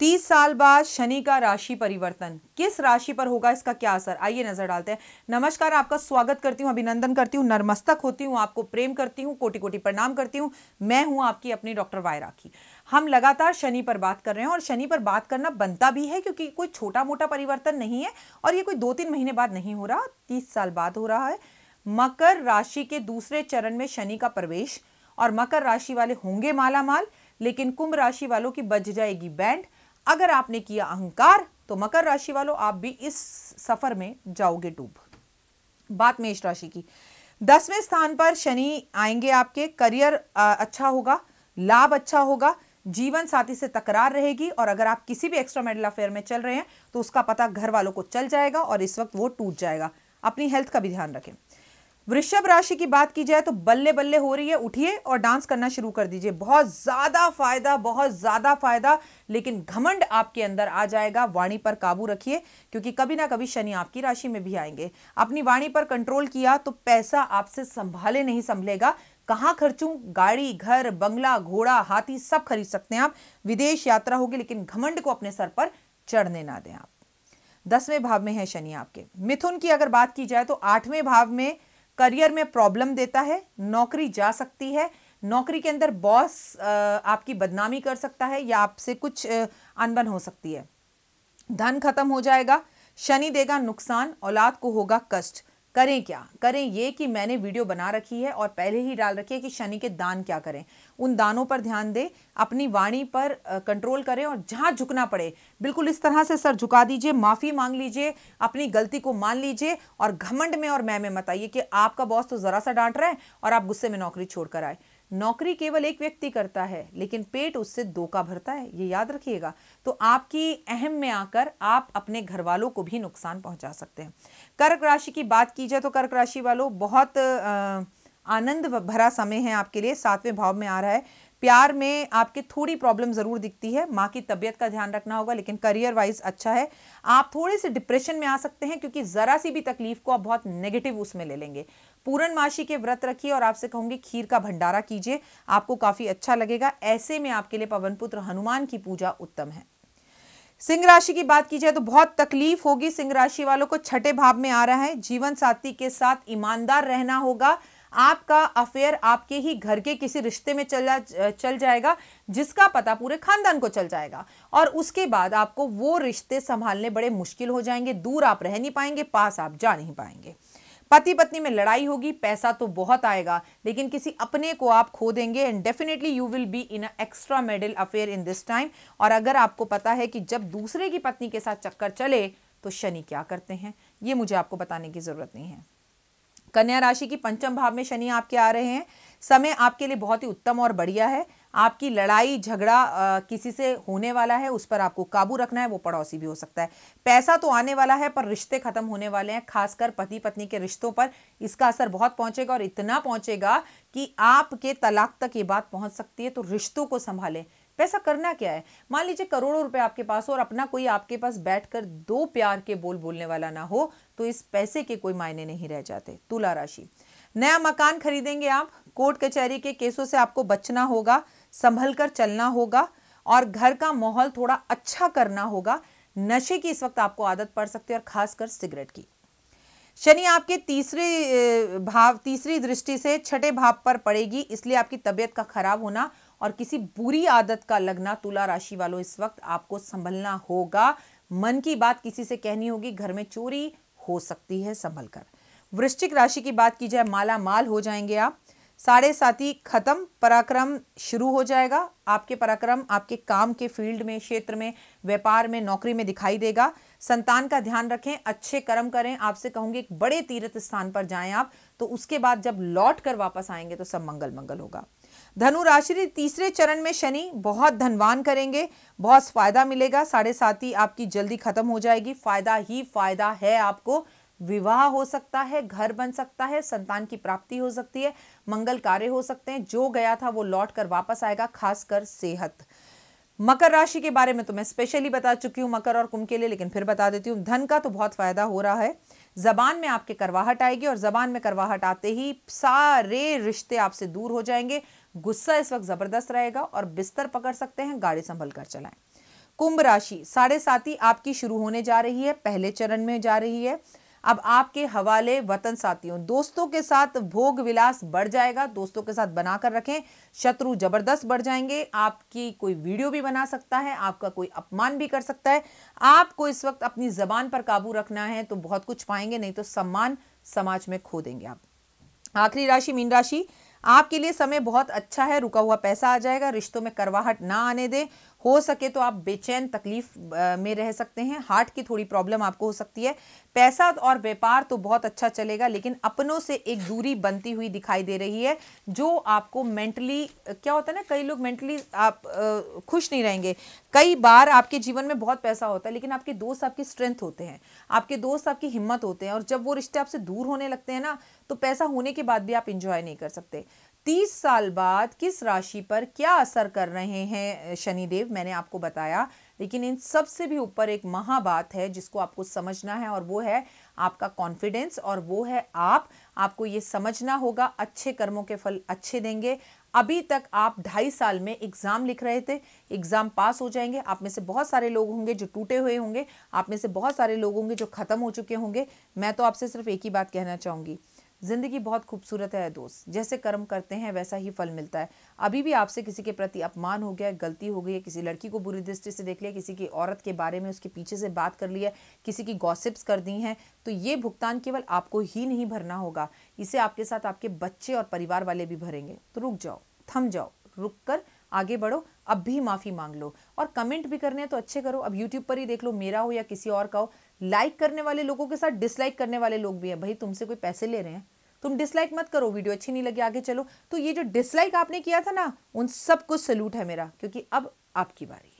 तीस साल बाद शनि का राशि परिवर्तन किस राशि पर होगा इसका क्या असर आइए नजर डालते हैं नमस्कार आपका स्वागत करती हूँ अभिनंदन करती हूँ नर्मस्तक होती हूँ आपको प्रेम करती हूँ कोटि कोटि प्रणाम करती हूँ मैं हूँ आपकी अपनी डॉक्टर वायरा की हम लगातार शनि पर बात कर रहे हैं और शनि पर बात करना बनता भी है क्योंकि कोई छोटा मोटा परिवर्तन नहीं है और ये कोई दो तीन महीने बाद नहीं हो रहा तीस साल बाद हो रहा है मकर राशि के दूसरे चरण में शनि का प्रवेश और मकर राशि वाले होंगे माला माल लेकिन कुंभ राशि वालों की बज जाएगी बैंड अगर आपने किया अहंकार तो मकर राशि वालों आप भी इस सफर में जाओगे डूब बात मेष राशि की दसवें स्थान पर शनि आएंगे आपके करियर अच्छा होगा लाभ अच्छा होगा जीवन साथी से तकरार रहेगी और अगर आप किसी भी एक्स्ट्रा मेडल अफेयर में चल रहे हैं तो उसका पता घर वालों को चल जाएगा और इस वक्त वो टूट जाएगा अपनी हेल्थ का भी ध्यान रखें वृषभ राशि की बात की जाए तो बल्ले बल्ले हो रही है उठिए और डांस करना शुरू कर दीजिए बहुत ज़्यादा फायदा बहुत ज़्यादा फायदा लेकिन घमंड आपके अंदर आ जाएगा वाणी पर काबू रखिए क्योंकि कभी ना कभी शनि आपकी राशि में भी आएंगे अपनी वाणी पर कंट्रोल किया तो पैसा आपसे संभाले नहीं संभलेगा कहाँ खर्चूं गाड़ी घर बंगला घोड़ा हाथी सब खरीद सकते हैं आप विदेश यात्रा होगी लेकिन घमंड को अपने सर पर चढ़ने ना दें आप दसवें भाव में है शनि आपके मिथुन की अगर बात की जाए तो आठवें भाव में करियर में प्रॉब्लम देता है नौकरी जा सकती है नौकरी के अंदर बॉस आपकी बदनामी कर सकता है या आपसे कुछ अनबन हो सकती है धन खत्म हो जाएगा शनि देगा नुकसान औलाद को होगा कष्ट करें क्या करें ये कि मैंने वीडियो बना रखी है और पहले ही डाल रखी है कि शनि के दान क्या करें उन दानों पर ध्यान दें अपनी वाणी पर कंट्रोल करें और जहाँ झुकना पड़े बिल्कुल इस तरह से सर झुका दीजिए माफ़ी मांग लीजिए अपनी गलती को मान लीजिए और घमंड में और मैं में मत आइए कि आपका बॉस तो ज़रा सा डांट रहा है और आप गुस्से में नौकरी छोड़ कर आए नौकरी केवल एक व्यक्ति करता है लेकिन पेट उससे दो का भरता है ये याद रखिएगा तो आपकी अहम में आकर आप अपने घर वालों को भी नुकसान पहुंचा सकते हैं कर्क राशि की बात की जाए तो कर्क राशि वालों बहुत आनंद भरा समय है आपके लिए सातवें भाव में आ रहा है प्यार में आपके थोड़ी प्रॉब्लम ज़रूर दिखती है माँ की तबीयत का ध्यान रखना होगा लेकिन करियर वाइज अच्छा है आप थोड़े से डिप्रेशन में आ सकते हैं क्योंकि ज़रा सी भी तकलीफ को आप बहुत नेगेटिव उसमें ले लेंगे पूरनमाशी के व्रत रखिए और आपसे कहूंगी खीर का भंडारा कीजिए आपको काफ़ी अच्छा लगेगा ऐसे में आपके लिए पवन पुत्र हनुमान की पूजा उत्तम है सिंह राशि की बात की जाए तो बहुत तकलीफ होगी सिंह राशि वालों को छठे भाव में आ रहा है जीवन साथी के साथ ईमानदार रहना होगा आपका अफेयर आपके ही घर के किसी रिश्ते में चला चल जाएगा जिसका पता पूरे खानदान को चल जाएगा और उसके बाद आपको वो रिश्ते संभालने बड़े मुश्किल हो जाएंगे दूर आप रह नहीं पाएंगे पास आप जा नहीं पाएंगे पति पत्नी में लड़ाई होगी पैसा तो बहुत आएगा लेकिन किसी अपने को आप खो देंगे and definitely you will be in extra medal affair in this time और अगर आपको पता है कि जब दूसरे की पत्नी के साथ चक्कर चले तो शनि क्या करते हैं ये मुझे आपको बताने की ज़रूरत नहीं है कन्या राशि की पंचम भाव में शनि आपके आ रहे हैं समय आपके लिए बहुत ही उत्तम और बढ़िया है आपकी लड़ाई झगड़ा किसी से होने वाला है उस पर आपको काबू रखना है वो पड़ोसी भी हो सकता है पैसा तो आने वाला है पर रिश्ते खत्म होने वाले हैं खासकर पति पत्नी के रिश्तों पर इसका असर बहुत पहुंचेगा और इतना पहुंचेगा कि आपके तलाक तक ये बात पहुंच सकती है तो रिश्तों को संभालें पैसा करना क्या है मान लीजिए करोड़ों रुपए आपके पास हो और अपना कोई आपके पास बैठकर दो प्यार के बोल बोलने वाला ना हो तो इस पैसे के कोई मायने नहीं रह जाते तुला राशि नया मकान खरीदेंगे आप कोर्ट कचहरी के, के केसों से आपको बचना होगा संभल कर चलना होगा और घर का माहौल थोड़ा अच्छा करना होगा नशे की इस वक्त आपको आदत पड़ सकती है और खासकर सिगरेट की शनि आपके तीसरे भाव तीसरी दृष्टि से छठे भाव पर पड़ेगी इसलिए आपकी तबीयत का खराब होना और किसी बुरी आदत का लगना तुला राशि वालों इस वक्त आपको संभलना होगा मन की बात किसी से कहनी होगी घर में चोरी हो सकती है संभल कर वृश्चिक राशि की बात की जाए माला माल हो जाएंगे आप साढ़े साथी खत्म पराक्रम शुरू हो जाएगा आपके पराक्रम आपके काम के फील्ड में क्षेत्र में व्यापार में नौकरी में दिखाई देगा संतान का ध्यान रखें अच्छे कर्म करें आपसे कहूंगी एक बड़े तीर्थ स्थान पर जाएं आप तो उसके बाद जब लौट कर वापस आएंगे तो सब मंगल मंगल होगा धनु राशि तीसरे चरण में शनि बहुत धनवान करेंगे बहुत फायदा मिलेगा साढ़े साथ ही आपकी जल्दी खत्म हो जाएगी फायदा ही फायदा है आपको विवाह हो सकता है घर बन सकता है संतान की प्राप्ति हो सकती है मंगल कार्य हो सकते हैं जो गया था वो लौट कर वापस आएगा खासकर सेहत मकर राशि के बारे में तो मैं स्पेशली बता चुकी हूँ मकर और कुंभ के लिए लेकिन फिर बता देती हूँ धन का तो बहुत फायदा हो रहा है जबान में आपके करवाहट आएगी और जबान में करवाहट आते ही सारे रिश्ते आपसे दूर हो जाएंगे गुस्सा इस वक्त जबरदस्त रहेगा और बिस्तर पकड़ सकते हैं गाड़ी संभल कर चलाएं कुंभ राशि साढ़े साथी आपकी शुरू होने जा रही है पहले चरण में जा रही है अब आपके हवाले वतन साथियों दोस्तों के साथ भोग विलास बढ़ जाएगा दोस्तों के साथ बनाकर रखें शत्रु जबरदस्त बढ़ जाएंगे आपकी कोई वीडियो भी बना सकता है आपका कोई अपमान भी कर सकता है आपको इस वक्त अपनी जबान पर काबू रखना है तो बहुत कुछ पाएंगे नहीं तो सम्मान समाज में खो देंगे आप आखिरी राशि मीन राशि आपके लिए समय बहुत अच्छा है रुका हुआ पैसा आ जाएगा रिश्तों में करवाहट ना आने दें हो सके तो आप बेचैन तकलीफ में रह सकते हैं हार्ट की थोड़ी प्रॉब्लम आपको हो सकती है पैसा और व्यापार तो बहुत अच्छा चलेगा लेकिन अपनों से एक दूरी बनती हुई दिखाई दे रही है जो आपको मेंटली क्या होता है ना कई लोग मेंटली आप खुश नहीं रहेंगे कई बार आपके जीवन में बहुत पैसा होता है लेकिन आपके दोस्त आपकी स्ट्रेंथ होते हैं आपके दोस्त आपकी हिम्मत होते हैं और जब वो रिश्ते आपसे दूर होने लगते हैं ना तो पैसा होने के बाद भी आप इंजॉय नहीं कर सकते तीस साल बाद किस राशि पर क्या असर कर रहे हैं शनिदेव मैंने आपको बताया लेकिन इन सब से भी ऊपर एक महाबात है जिसको आपको समझना है और वो है आपका कॉन्फिडेंस और वो है आप आपको ये समझना होगा अच्छे कर्मों के फल अच्छे देंगे अभी तक आप ढाई साल में एग्ज़ाम लिख रहे थे एग्ज़ाम पास हो जाएंगे आप में से बहुत सारे लोग होंगे जो टूटे हुए होंगे आप में से बहुत सारे लोग होंगे जो ख़त्म हो चुके होंगे मैं तो आपसे सिर्फ एक ही बात कहना चाहूँगी ज़िंदगी बहुत खूबसूरत है दोस्त जैसे कर्म करते हैं वैसा ही फल मिलता है अभी भी आपसे किसी के प्रति अपमान हो गया गलती हो गई है किसी लड़की को बुरी दृष्टि से देख लिया किसी की औरत के बारे में उसके पीछे से बात कर लिया किसी की गॉसिप्स कर दी हैं तो ये भुगतान केवल आपको ही नहीं भरना होगा इसे आपके साथ आपके बच्चे और परिवार वाले भी भरेंगे तो रुक जाओ थम जाओ रुक कर आगे बढ़ो अब भी माफ़ी मांग लो और कमेंट भी करने हैं तो अच्छे करो अब यूट्यूब पर ही देख लो मेरा हो या किसी और का हो लाइक करने वाले लोगों के साथ डिसलाइक करने वाले लोग भी हैं भाई तुमसे कोई पैसे ले रहे हैं तुम डिसलाइक मत करो वीडियो अच्छी नहीं लगी आगे चलो तो ये जो डिसलाइक आपने किया था ना उन सबको सल्यूट है मेरा क्योंकि अब आपकी बारी